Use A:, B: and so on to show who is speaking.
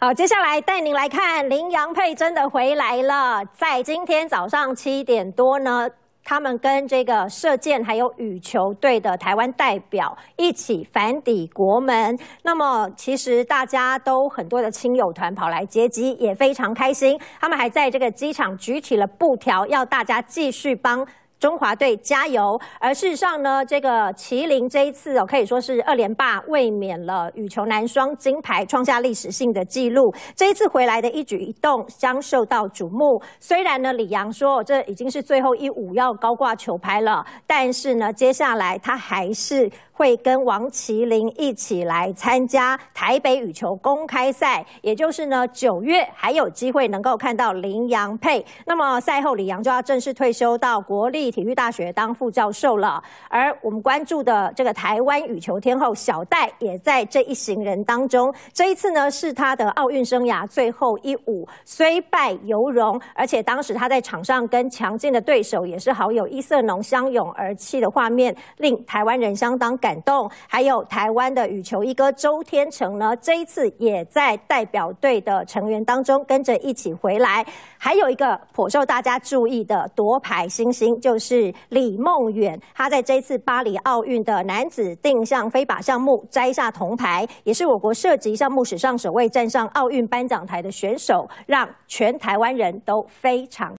A: 好，接下来带您来看林洋佩真的回来了。在今天早上七点多呢，他们跟这个射箭还有羽球队的台湾代表一起返抵国门。那么，其实大家都很多的亲友团跑来接机，也非常开心。他们还在这个机场举起了布条，要大家继续帮。中华队加油！而事实上呢，这个麒麟这一次哦，可以说是二连霸，卫冕了羽球男双金牌，创下历史性的纪录。这一次回来的一举一动将受到瞩目。虽然呢，李阳说这已经是最后一舞，要高挂球拍了，但是呢，接下来他还是会跟王麒麟一起来参加台北羽球公开赛，也就是呢九月还有机会能够看到林杨配。那么赛后，李阳就要正式退休到国立。体育大学当副教授了，而我们关注的这个台湾羽球天后小戴也在这一行人当中。这一次呢，是他的奥运生涯最后一舞，虽败犹荣。而且当时他在场上跟强劲的对手也是好友伊瑟农相拥而泣的画面，令台湾人相当感动。还有台湾的羽球一哥周天成呢，这一次也在代表队的成员当中跟着一起回来。还有一个颇受大家注意的夺牌星星，就。就是李梦远，他在这次巴黎奥运的男子定向飞靶项目摘下铜牌，也是我国射击项目史上首位站上奥运颁奖台的选手，让全台湾人都非常。